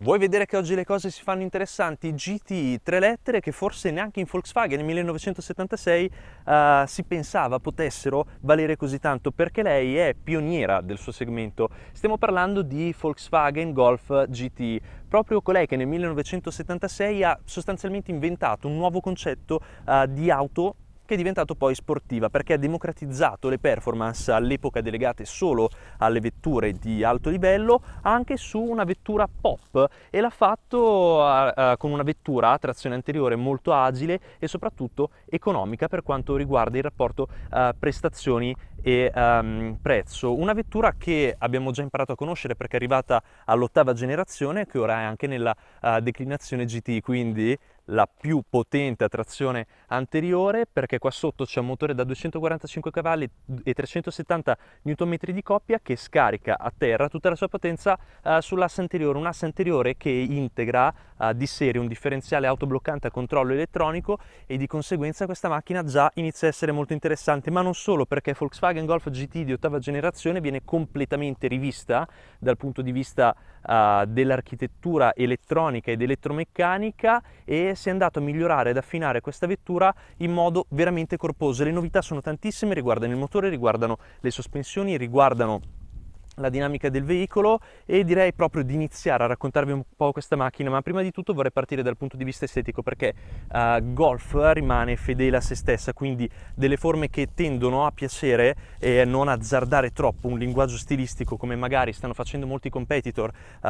Vuoi vedere che oggi le cose si fanno interessanti? GTI, tre lettere che forse neanche in Volkswagen nel 1976 uh, eh, si pensava potessero valere così tanto perché lei è pioniera del suo segmento. Stiamo parlando di Volkswagen Golf GTI, proprio colei che nel 1976 ha sostanzialmente inventato un nuovo concetto uh, di auto che è diventato poi sportiva perché ha democratizzato le performance all'epoca delegate solo alle vetture di alto livello anche su una vettura pop e l'ha fatto uh, con una vettura a trazione anteriore molto agile e soprattutto economica per quanto riguarda il rapporto uh, prestazioni e um, prezzo. Una vettura che abbiamo già imparato a conoscere perché è arrivata all'ottava generazione che ora è anche nella uh, declinazione GT, quindi la più potente a trazione anteriore perché qua sotto c'è un motore da 245 cavalli e 370 Nm di coppia che scarica a terra tutta la sua potenza eh, sull'asse anteriore, un'asse anteriore che integra eh, di serie un differenziale autobloccante a controllo elettronico e di conseguenza questa macchina già inizia a essere molto interessante, ma non solo perché Volkswagen Golf GT di ottava generazione viene completamente rivista dal punto di vista eh, dell'architettura elettronica ed elettromeccanica e si è andato a migliorare ed affinare questa vettura in modo veramente corposo. Le novità sono tantissime, riguardano il motore, riguardano le sospensioni, riguardano la dinamica del veicolo e direi proprio di iniziare a raccontarvi un po' questa macchina, ma prima di tutto vorrei partire dal punto di vista estetico perché uh, Golf rimane fedele a se stessa, quindi delle forme che tendono a piacere e non azzardare troppo un linguaggio stilistico come magari stanno facendo molti competitor uh,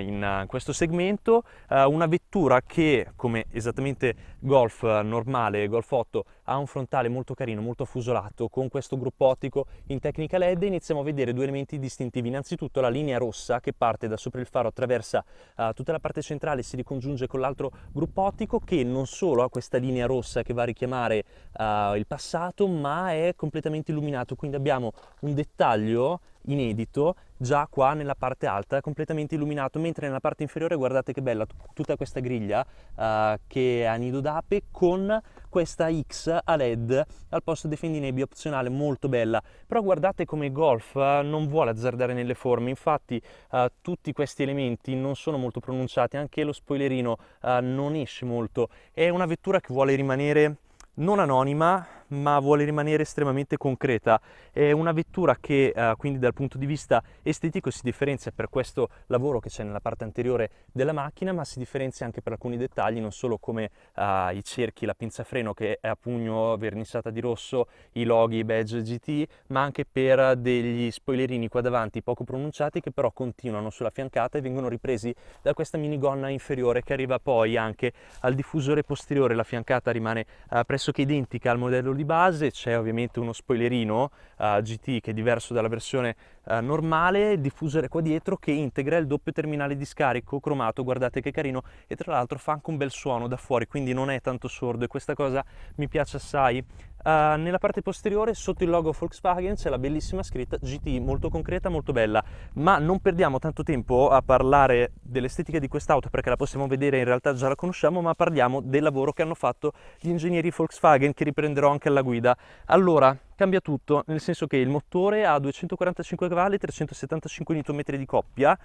in uh, questo segmento, eh, una vettura che come esattamente Golf normale, Golf 8, ha un frontale molto carino, molto affusolato, con questo gruppo ottico in tecnica LED iniziamo a vedere due elementi distintivi. Innanzitutto la linea rossa che parte da sopra il faro, attraversa uh, tutta la parte centrale e si ricongiunge con l'altro gruppo ottico che non solo ha questa linea rossa che va a richiamare uh, il passato, ma è completamente illuminato, quindi abbiamo un dettaglio inedito, già qua nella parte alta completamente illuminato, mentre nella parte inferiore guardate che bella tutta questa griglia uh, che è a nido d'ape con questa X a LED al posto dei fendinebbia opzionale, molto bella. Però guardate come Golf uh, non vuole azzardare nelle forme, infatti uh, tutti questi elementi non sono molto pronunciati, anche lo spoilerino non esce molto. È una vettura che vuole rimanere non anonima, ma vuole rimanere estremamente concreta. È una vettura che eh, quindi dal punto di vista estetico si differenzia per questo lavoro che c'è nella parte anteriore della macchina, ma si differenzia anche per alcuni dettagli, non solo come eh, i cerchi, la pinza freno che è a pugno verniciata di rosso, i loghi, i badge GT, ma anche per degli spoilerini qua davanti poco pronunciati che però continuano sulla fiancata e vengono ripresi da questa minigonna inferiore che arriva poi anche al diffusore posteriore. La fiancata rimane eh, pressoché identica al modello di base c'è ovviamente uno spoilerino uh, eh, GT che è diverso dalla versione eh, normale diffusore qua dietro che integra il doppio terminale di scarico cromato, guardate che carino, e tra l'altro fa anche un bel suono da fuori, quindi non è tanto sordo e questa cosa mi piace assai. Uh, nella parte posteriore sotto il logo Volkswagen c'è la bellissima scritta GT, molto concreta, molto bella, ma non perdiamo tanto tempo a parlare dell'estetica di quest'auto perché la possiamo vedere, in realtà già la conosciamo, ma parliamo del lavoro che hanno fatto gli ingegneri Volkswagen che riprenderò anche alla guida. Allora, cambia tutto, nel senso che il motore ha 245 cavalli, 375 Nm di coppia, uh,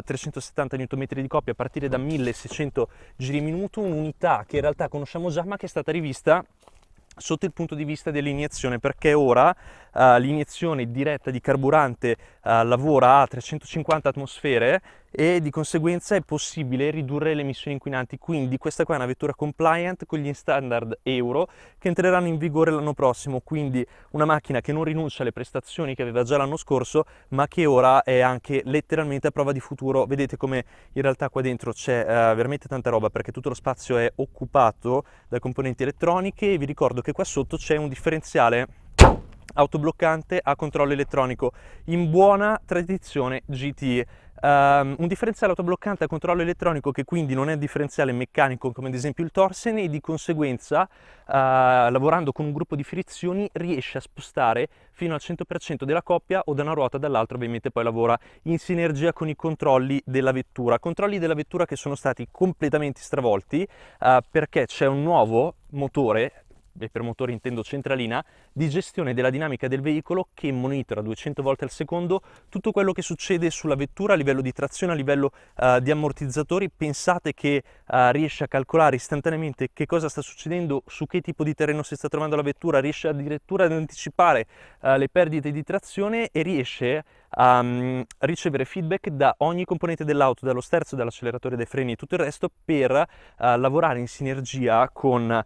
370 Nm di coppia a partire da 1600 giri minuto, un'unità che in realtà conosciamo già ma che è stata rivista sotto il punto di vista dell'iniezione perché ora uh, l'iniezione diretta di carburante eh, lavora a 350 atmosfere e di conseguenza è possibile ridurre le emissioni inquinanti. Quindi questa qua è una vettura compliant con gli standard euro che entreranno in vigore l'anno prossimo, quindi una macchina che non rinuncia alle prestazioni che aveva già l'anno scorso, ma che ora è anche letteralmente a prova di futuro. Vedete come in realtà qua dentro c'è uh, veramente tanta roba perché tutto lo spazio è occupato da componenti elettroniche e vi ricordo che qua sotto c'è un differenziale autobloccante a controllo elettronico in buona tradizione GT. Um, ehm, un differenziale autobloccante a controllo elettronico che quindi non è un differenziale meccanico come ad esempio il Torsen e di conseguenza uh, lavorando con un gruppo di frizioni riesce a spostare fino al 100% della coppia o da una ruota dall'altra ovviamente poi lavora in sinergia con i controlli della vettura controlli della vettura che sono stati completamente stravolti uh, perché c'è un nuovo motore e per motore intendo centralina, di gestione della dinamica del veicolo che monitora 200 volte al secondo tutto quello che succede sulla vettura a livello di trazione, a livello uh, di ammortizzatori. Pensate che uh, riesce a calcolare istantaneamente che cosa sta succedendo, su che tipo di terreno si sta trovando la vettura, riesce addirittura ad anticipare uh, le perdite di trazione e riesce a um, ricevere feedback da ogni componente dell'auto, dallo sterzo, dall'acceleratore, dai freni e tutto il resto per lavorare in sinergia con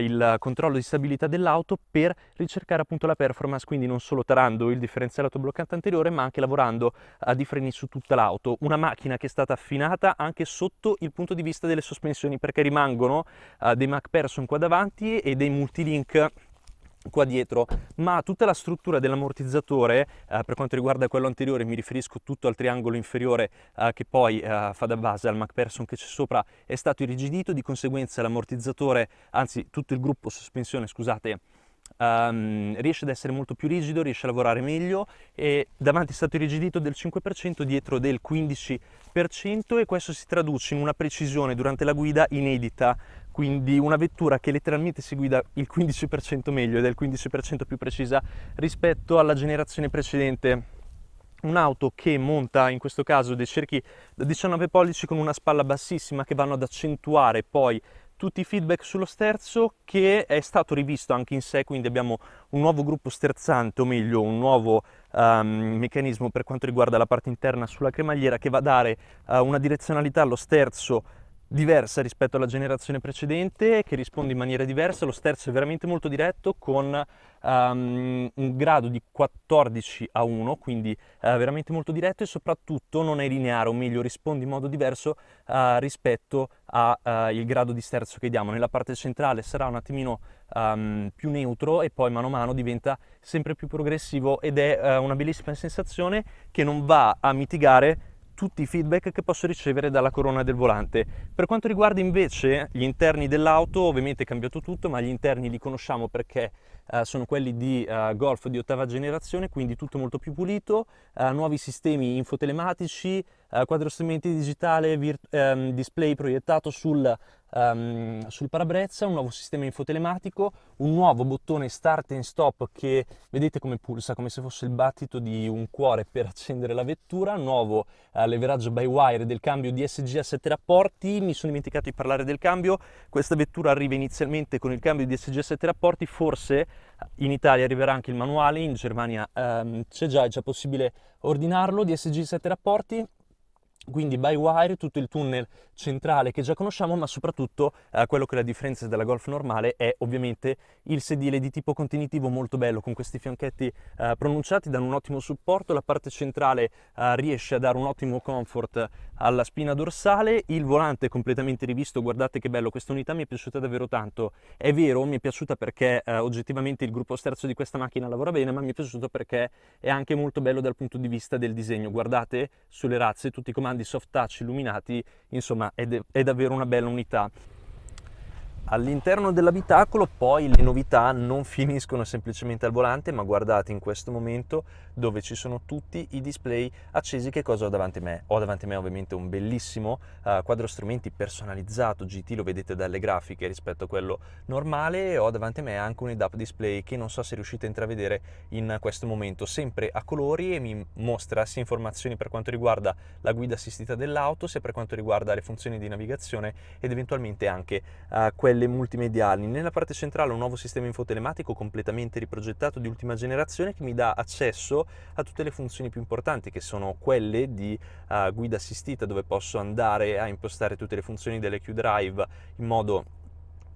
il controllo di stabilità dell'auto per ricevere ricercare appunto la performance, quindi non solo tarando il differenziale autobloccante anteriore, ma anche lavorando a freni su tutta l'auto. Una macchina che è stata affinata anche sotto il punto di vista delle sospensioni, perché rimangono uh, dei MacPherson qua davanti e dei multilink qua dietro ma tutta la struttura dell'ammortizzatore eh, per quanto riguarda quello anteriore mi riferisco tutto al triangolo inferiore eh, che poi eh, fa da base al MacPherson che c'è sopra è stato irrigidito di conseguenza l'ammortizzatore anzi tutto il gruppo sospensione scusate Um, riesce ad essere molto più rigido, riesce a lavorare meglio e davanti è stato irrigidito del 5%, dietro del 15% e questo si traduce in una precisione durante la guida inedita, quindi una vettura che letteralmente si guida il 15% meglio ed è il 15% più precisa rispetto alla generazione precedente. Un'auto che monta in questo caso dei cerchi da 19 pollici con una spalla bassissima che vanno ad accentuare poi tutti i feedback sullo sterzo che è stato rivisto anche in sé, quindi abbiamo un nuovo gruppo sterzante, o meglio un nuovo um, meccanismo per quanto riguarda la parte interna sulla cremagliera che va a dare uh, una direzionalità allo sterzo diversa rispetto alla generazione precedente, che risponde in maniera diversa, lo sterzo è veramente molto diretto con um, un grado di 14 a 1, quindi uh, veramente molto diretto e soprattutto non è lineare, o meglio risponde in modo diverso uh, rispetto al eh, grado di sterzo che diamo. Nella parte centrale sarà un attimino um, più neutro e poi mano a mano diventa sempre più progressivo ed è uh, una bellissima sensazione che non va a mitigare tutti i feedback che posso ricevere dalla corona del volante. Per quanto riguarda invece gli interni dell'auto, ovviamente è cambiato tutto, ma gli interni li conosciamo perché eh, sono quelli di eh, Golf di ottava generazione, quindi tutto molto più pulito, eh, nuovi sistemi infotelematici, eh, strumenti digitale, ehm, display proiettato sul, ehm, sul parabrezza, un nuovo sistema infotelematico, un nuovo bottone start and stop che vedete come pulsa, come se fosse il battito di un cuore per accendere la vettura, un nuovo eh, leveraggio by wire del cambio DSG a 7 rapporti, mi sono dimenticato di parlare del cambio, questa vettura arriva inizialmente con il cambio DSG a 7 rapporti, forse eh, in Italia arriverà anche il manuale, in Germania ehm, c'è già, è già possibile ordinarlo, DSG 7 rapporti, quindi by wire tutto il tunnel centrale che già conosciamo ma soprattutto eh, quello che è la differenza dalla Golf normale è ovviamente il sedile di tipo contenitivo molto bello con questi fianchetti eh, pronunciati danno un ottimo supporto la parte centrale eh, riesce a dare un ottimo comfort alla spina dorsale il volante è completamente rivisto guardate che bello questa unità mi è piaciuta davvero tanto è vero mi è piaciuta perché eh, oggettivamente il gruppo sterzo di questa macchina lavora bene ma mi è piaciuto perché è anche molto bello dal punto di vista del disegno guardate sulle razze tutti i comandi grandi soft touch illuminati, insomma è, è davvero una bella unità. All'interno dell'abitacolo poi le novità non finiscono semplicemente al volante, ma guardate in questo momento dove ci sono tutti i display accesi che cosa ho davanti a me. Ho davanti a me ovviamente un bellissimo uh, quadro strumenti personalizzato GT, lo vedete dalle grafiche rispetto a quello normale, e ho davanti a me anche un head-up display che non so se riuscite a intravedere in questo momento, sempre a colori e mi mostra sia informazioni per quanto riguarda la guida assistita dell'auto, sia per quanto riguarda le funzioni di navigazione ed eventualmente anche uh, quelle stelle multimediali, nella parte centrale un nuovo sistema infotelematico completamente riprogettato di ultima generazione che mi dà accesso a tutte le funzioni più importanti che sono quelle di uh, guida assistita dove posso andare a impostare tutte le funzioni delle Q-Drive in modo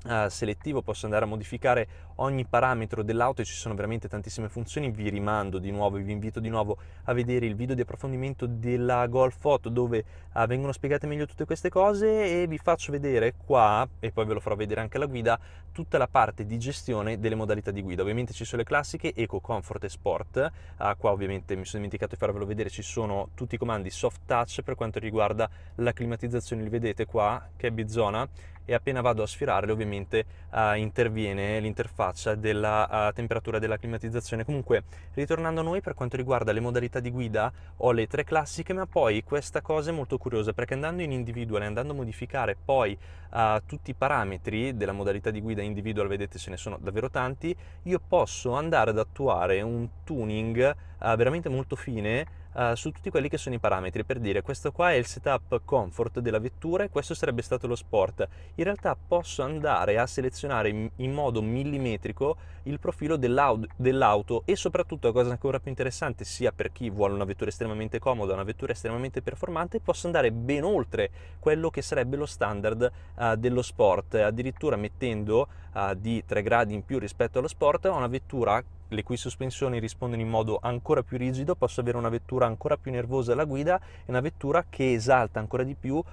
eh, selettivo posso andare a modificare ogni parametro dell'auto e ci sono veramente tantissime funzioni vi rimando di nuovo vi invito di nuovo a vedere il video di approfondimento della Golf 8 dove uh, vengono spiegate meglio tutte queste cose e vi faccio vedere qua e poi ve lo farò vedere anche la guida tutta la parte di gestione delle modalità di guida ovviamente ci sono le classiche eco comfort e sport uh, qua ovviamente mi sono dimenticato di farvelo vedere ci sono tutti i comandi soft touch per quanto riguarda la climatizzazione li vedete qua che è bizona e appena vado a sfirarle ovviamente uh, interviene l'interfaccia della uh, temperatura della climatizzazione. Comunque, ritornando a noi per quanto riguarda le modalità di guida, ho le tre classiche, ma poi questa cosa è molto curiosa perché andando in individual e andando a modificare poi uh, tutti i parametri della modalità di guida individual, vedete ce ne sono davvero tanti, io posso andare ad attuare un tuning veramente molto fine eh, su tutti quelli che sono i parametri per dire questo qua è il setup comfort della vettura e questo sarebbe stato lo sport. In realtà posso andare a selezionare in, in modo millimetrico il profilo dell'auto, dell'auto e soprattutto, la cosa ancora più interessante, sia per chi vuole una vettura estremamente comoda, una vettura estremamente performante, posso andare ben oltre quello che sarebbe lo standard uh, dello sport, addirittura mettendo uh, di 3 gradi in più rispetto allo sport, ho una vettura le cui sospensioni rispondono in modo ancora più rigido, posso avere una vettura ancora più nervosa alla guida e una vettura che esalta ancora di più uh,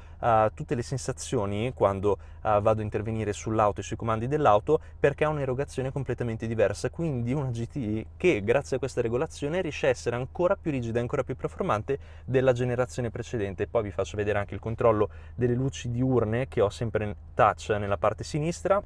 tutte le sensazioni quando uh, vado a intervenire sull'auto e sui comandi dell'auto perché ha un'erogazione completamente diversa, quindi una GT che grazie a questa regolazione riesce a essere ancora più rigida, ancora più performante della generazione precedente. Poi vi faccio vedere anche il controllo delle luci diurne che ho sempre in touch nella parte sinistra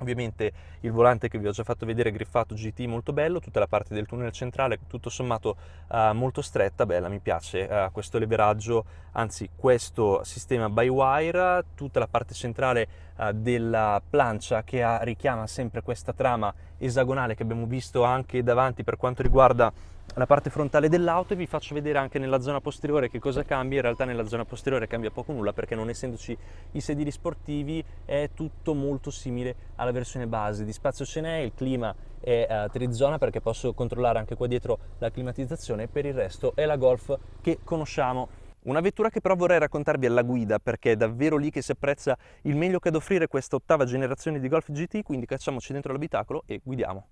Ovviamente il volante che vi ho già fatto vedere griffato GT molto bello, tutta la parte del tunnel centrale tutto sommato eh, molto stretta, bella, mi piace eh, questo leveraggio, anzi questo sistema by wire, tutta la parte centrale eh, della plancia che ha, richiama sempre questa trama esagonale che abbiamo visto anche davanti per quanto riguarda la parte frontale dell'auto e vi faccio vedere anche nella zona posteriore che cosa cambia, in realtà nella zona posteriore cambia poco nulla perché non essendoci i sedili sportivi è tutto molto simile alla versione base, di spazio ce n'è, il clima è a eh, trizona perché posso controllare anche qua dietro la climatizzazione, per il resto è la Golf che conosciamo. Una vettura che però vorrei raccontarvi alla guida perché è davvero lì che si apprezza il meglio che ad offrire questa ottava generazione di Golf GT, quindi cacciamoci dentro l'abitacolo e guidiamo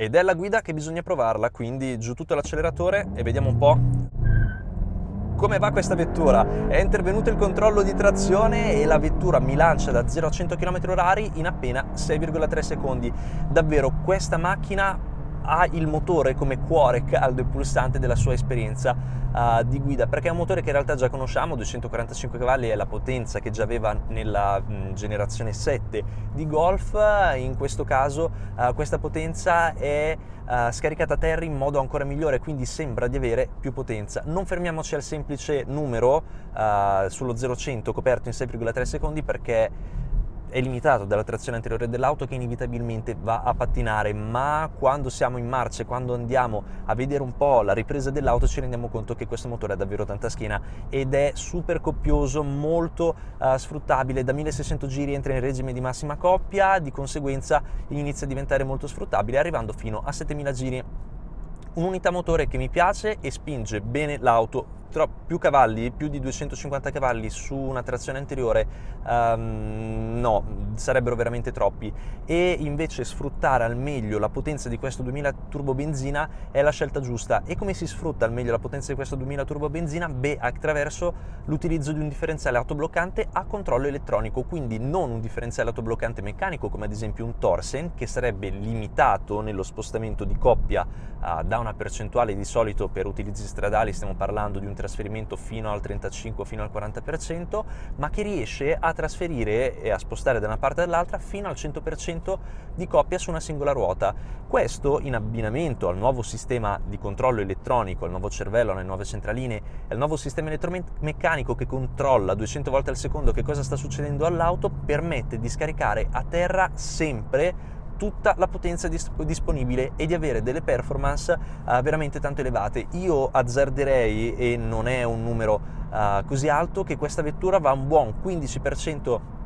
ed è la guida che bisogna provarla, quindi giù tutto l'acceleratore e vediamo un po' come va questa vettura? È intervenuto il controllo di trazione e la vettura mi lancia da 0 a 100 km h in appena 6,3 secondi. Davvero questa macchina ha il motore come cuore caldo e pulsante della sua esperienza uh, di guida, perché è un motore che in realtà già conosciamo, 245 cavalli è la potenza che già aveva nella mh, mm, generazione 7 di Golf, in questo caso uh, questa potenza è uh, scaricata a terra in modo ancora migliore, quindi sembra di avere più potenza. Non fermiamoci al semplice numero sullo 0100 coperto in 6,3 secondi perché è limitato dalla trazione anteriore dell'auto che inevitabilmente va a pattinare, ma quando siamo in marcia, quando andiamo a vedere un po' la ripresa dell'auto ci rendiamo conto che questo motore ha davvero tanta schiena ed è super coppioso, molto uh, sfruttabile, da 1600 giri entra in regime di massima coppia, di conseguenza inizia a diventare molto sfruttabile arrivando fino a 7000 giri. Un'unità motore che mi piace e spinge bene l'auto tro- più cavalli, più di 250 cavalli su una trazione anteriore, um, no, sarebbero veramente troppi. E invece sfruttare al meglio la potenza di questo 2000 turbo benzina è la scelta giusta. E come si sfrutta al meglio la potenza di questo 2000 turbo benzina? Beh, attraverso l'utilizzo di un differenziale autobloccante a controllo elettronico, quindi non un differenziale autobloccante meccanico come ad esempio un Torsen, che sarebbe limitato nello spostamento di coppia uh, da una percentuale di solito per utilizzi stradali, stiamo parlando di un trasferimento fino al 35 fino al 40%, ma che riesce a trasferire e a spostare da una parte all'altra fino al 100% di coppia su una singola ruota. Questo in abbinamento al nuovo sistema di controllo elettronico, al nuovo cervello, alle nuove centraline, al nuovo sistema elettromeccanico che controlla 200 volte al secondo che cosa sta succedendo all'auto, permette di scaricare a terra sempre tutta la potenza dis- disponibile e di avere delle performance uh, veramente tanto elevate. Io azzarderei, e non è un numero uh, così alto, che questa vettura va un buon 15%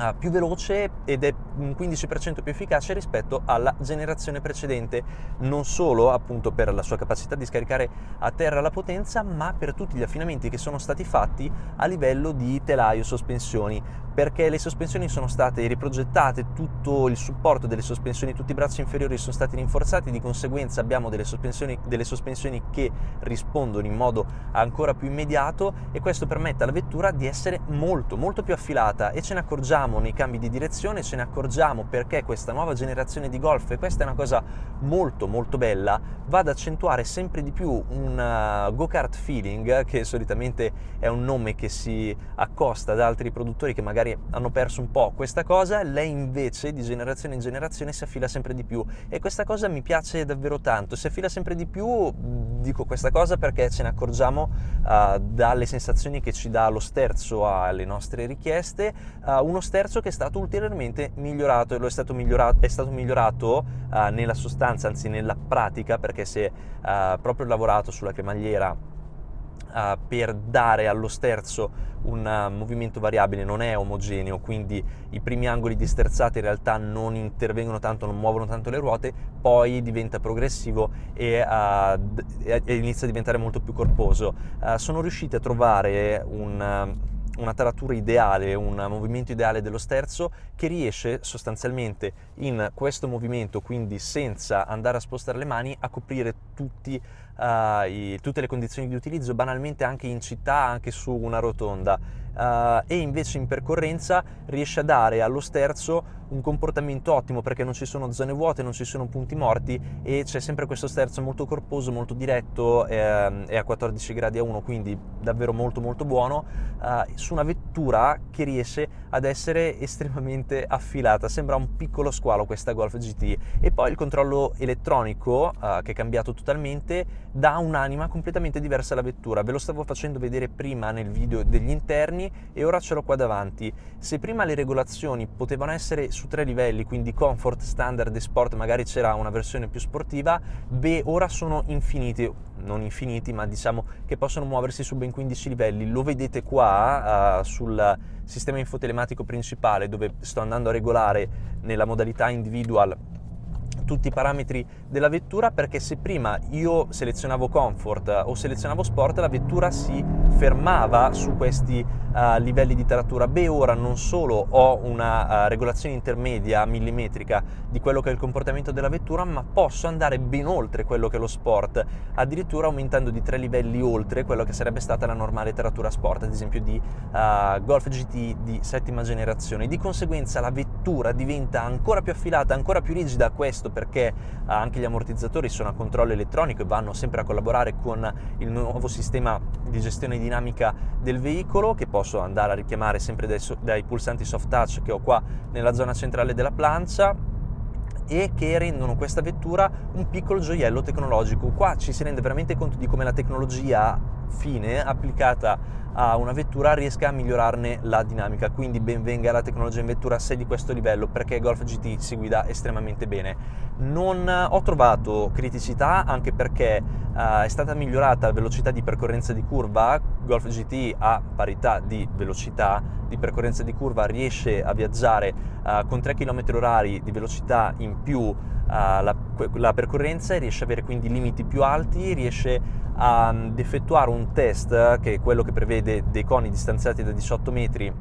eh, più veloce ed è un 15% più efficace rispetto alla generazione precedente, non solo appunto per la sua capacità di scaricare a terra la potenza, ma per tutti gli affinamenti che sono stati fatti a livello di telaio sospensioni, perché le sospensioni sono state riprogettate, tutto il supporto delle sospensioni, tutti i bracci inferiori sono stati rinforzati, di conseguenza abbiamo delle sospensioni, delle sospensioni che rispondono in modo ancora più immediato e questo permette alla vettura di essere molto molto più affilata e ce ne accorgiamo accorgiamo nei cambi di direzione, ce ne accorgiamo perché questa nuova generazione di Golf, e questa è una cosa molto molto bella, va ad accentuare sempre di più un eh, go-kart feeling, che solitamente è un nome che si accosta ad altri produttori che magari hanno perso un po' questa cosa, lei invece di generazione in generazione si affila sempre di più e questa cosa mi piace davvero tanto, si affila sempre di più, dico questa cosa perché ce ne accorgiamo uh, dalle sensazioni che ci dà lo sterzo alle nostre richieste, uh, uno sterzo terzo che è stato ulteriormente migliorato e lo è stato migliorato, è stato migliorato uh, nella sostanza, anzi nella pratica, perché si è uh, proprio lavorato sulla cremagliera Uh, eh, per dare allo sterzo un uh, movimento variabile non è omogeneo, quindi i primi angoli di sterzata in realtà non intervengono tanto, non muovono tanto le ruote, poi diventa progressivo e, uh, d- e inizia a diventare molto più corposo. sono riusciti a trovare un una taratura ideale, un movimento ideale dello sterzo che riesce sostanzialmente in questo movimento, quindi senza andare a spostare le mani, a coprire tutti uh, i, tutte le condizioni di utilizzo, banalmente anche in città, anche su una rotonda, uh, e invece in percorrenza riesce a dare allo sterzo un comportamento ottimo perché non ci sono zone vuote, non ci sono punti morti e c'è sempre questo sterzo molto corposo, molto diretto, ehm, è a 14 gradi a 1, quindi davvero molto molto buono, eh, su una vettura che riesce ad essere estremamente affilata, sembra un piccolo squalo questa Golf GT. E poi il controllo elettronico eh, che è cambiato totalmente dà un'anima completamente diversa alla vettura. Ve lo stavo facendo vedere prima nel video degli interni e ora ce l'ho qua davanti. Se prima le regolazioni potevano essere su tre livelli, quindi comfort, standard e sport, magari c'era una versione più sportiva, beh, ora sono infiniti, non infiniti, ma diciamo che possono muoversi su ben 15 livelli. Lo vedete qua uh, sul sistema infotelematico principale dove sto andando a regolare nella modalità individual tutti i parametri della vettura perché se prima io selezionavo comfort eh, o selezionavo sport la vettura si fermava su questi uh, livelli di taratura. Beh, ora non solo ho una uh, regolazione intermedia millimetrica di quello che è il comportamento della vettura, ma posso andare ben oltre quello che è lo sport, addirittura aumentando di tre livelli oltre quello che sarebbe stata la normale taratura sport, ad esempio di uh, Golf GT di settima generazione. Di conseguenza la vettura diventa ancora più affilata, ancora più rigida, questo perché eh, anche gli ammortizzatori sono a controllo elettronico e vanno sempre a collaborare con il nuovo sistema di gestione dinamica del veicolo che posso andare a richiamare sempre dai, dai pulsanti soft touch che ho qua nella zona centrale della plancia e che rendono questa vettura un piccolo gioiello tecnologico. Qua ci si rende veramente conto di come la tecnologia fine applicata a una vettura riesca a migliorarne la dinamica. Quindi benvenga la tecnologia in vettura se di questo livello perché Golf GT si guida estremamente bene. Non eh, ho trovato criticità anche perché eh, è stata migliorata la velocità di percorrenza di curva. Golf GT a parità di velocità di percorrenza di curva riesce a viaggiare eh, con 3 km h di velocità in più eh, la, la percorrenza e riesce ad avere quindi limiti più alti, riesce ad mm, effettuare un test che è quello che prevede dei coni distanziati da 18 metri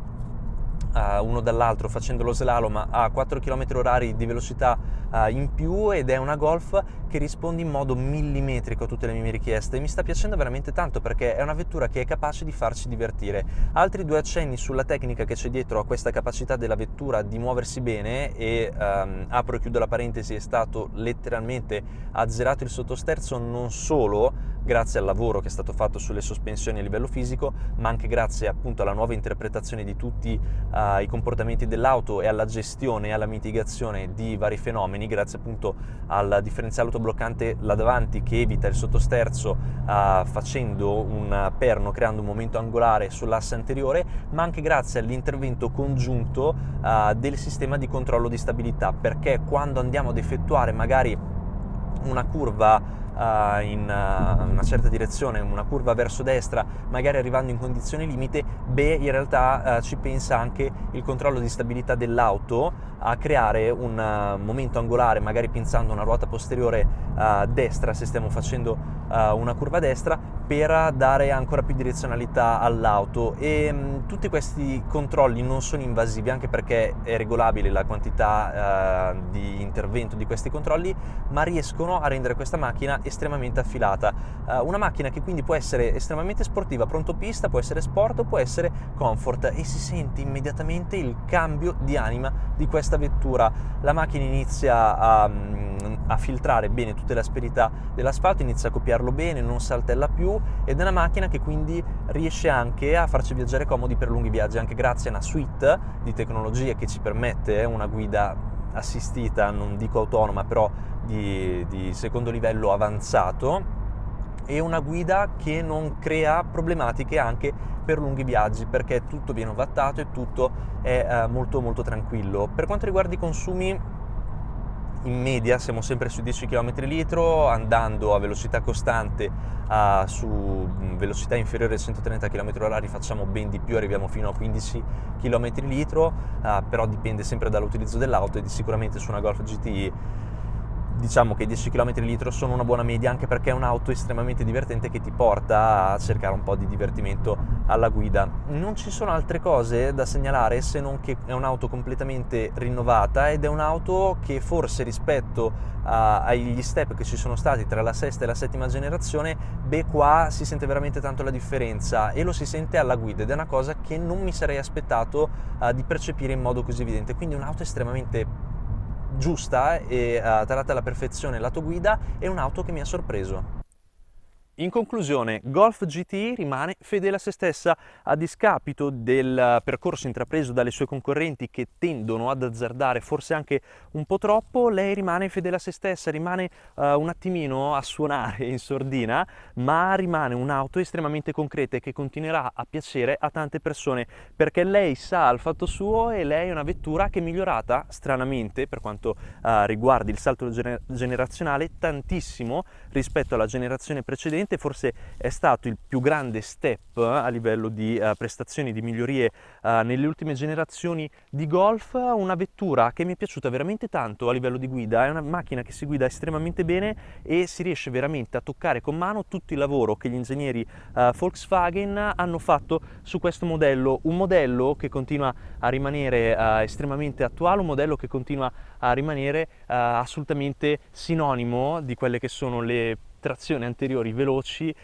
uh, uno dall'altro facendo lo slalom a 4 km orari di velocità uh, in più ed è una Golf che risponde in modo millimetrico a tutte le mie richieste e mi sta piacendo veramente tanto perché è una vettura che è capace di farci divertire. Altri due accenni sulla tecnica che c'è dietro a questa capacità della vettura di muoversi bene e um, apro e chiudo la parentesi è stato letteralmente azzerato il sottosterzo non solo grazie al lavoro che è stato fatto sulle sospensioni a livello fisico ma anche grazie appunto alla nuova interpretazione di tutti uh, ai comportamenti dell'auto e alla gestione e alla mitigazione di vari fenomeni, grazie appunto al differenziale autobloccante là davanti che evita il sottosterzo uh, facendo un perno, creando un momento angolare sull'asse anteriore, ma anche grazie all'intervento congiunto uh, del sistema di controllo di stabilità, perché quando andiamo ad effettuare magari una curva Uh, in uh, una certa direzione, una curva verso destra, magari arrivando in condizioni limite, beh, in realtà uh, ci pensa anche il controllo di stabilità dell'auto a creare un momento angolare, magari pensando a una ruota posteriore destra se stiamo facendo una curva destra, per dare ancora più direzionalità all'auto e mh, mm, tutti questi controlli non sono invasivi anche perché è regolabile la quantità eh, di intervento di questi controlli ma riescono a rendere questa macchina estremamente affilata eh, una macchina che quindi può essere estremamente sportiva pronto pista può essere sport o può essere comfort e si sente immediatamente il cambio di anima di questa vettura la macchina inizia a mh, mm, a filtrare bene tutte le asperità dell'asfalto, inizia a copiarlo bene, non saltella più ed è una macchina che quindi riesce anche a farci viaggiare comodi per lunghi viaggi, anche grazie a una suite di tecnologie che ci permette eh, una guida assistita, non dico autonoma, però di, di secondo livello avanzato e una guida che non crea problematiche anche per lunghi viaggi perché tutto viene ovattato e tutto è eh, molto molto tranquillo. Per quanto riguarda i consumi in media siamo sempre su 10 km litro andando a velocità costante a, su mm, velocità inferiore ai 130 km h facciamo ben di più arriviamo fino a 15 km litro eh, però dipende sempre dall'utilizzo dell'auto e sicuramente su una Golf GTI diciamo che i 10 km litro sono una buona media anche perché è un'auto estremamente divertente che ti porta a cercare un po' di divertimento alla guida. Non ci sono altre cose da segnalare se non che è un'auto completamente rinnovata ed è un'auto che forse rispetto a, agli step che ci sono stati tra la sesta e la settima generazione, beh qua si sente veramente tanto la differenza e lo si sente alla guida ed è una cosa che non mi sarei aspettato uh, di percepire in modo così evidente, quindi un'auto estremamente giusta e uh, eh, tarata alla perfezione lato guida è un'auto che mi ha sorpreso. In conclusione, Golf GTI rimane fedele a se stessa a discapito del eh, percorso intrapreso dalle sue concorrenti che tendono ad azzardare forse anche un po' troppo, lei rimane fedele a se stessa, rimane uh, un attimino a suonare in sordina, ma rimane un'auto estremamente concreta e che continuerà a piacere a tante persone perché lei sa il fatto suo e lei è una vettura che è migliorata stranamente per quanto uh, riguardi il salto gener- generazionale tantissimo rispetto alla generazione precedente probabilmente forse è stato il più grande step eh, a livello di uh, prestazioni, di migliorie uh, nelle ultime generazioni di Golf, una vettura che mi è piaciuta veramente tanto a livello di guida, è una macchina che si guida estremamente bene e si riesce veramente a toccare con mano tutto il lavoro che gli ingegneri uh, Volkswagen hanno fatto su questo modello, un modello che continua a rimanere estremamente attuale, un modello che continua a rimanere assolutamente sinonimo di quelle che sono le trazione anteriori veloci eh,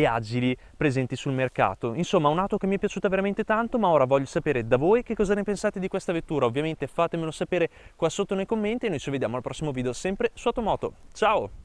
e agili presenti sul mercato. Insomma un'auto che mi è piaciuta veramente tanto ma ora voglio sapere da voi che cosa ne pensate di questa vettura. Ovviamente fatemelo sapere qua sotto nei commenti e noi ci vediamo al prossimo video sempre su Automoto. Ciao!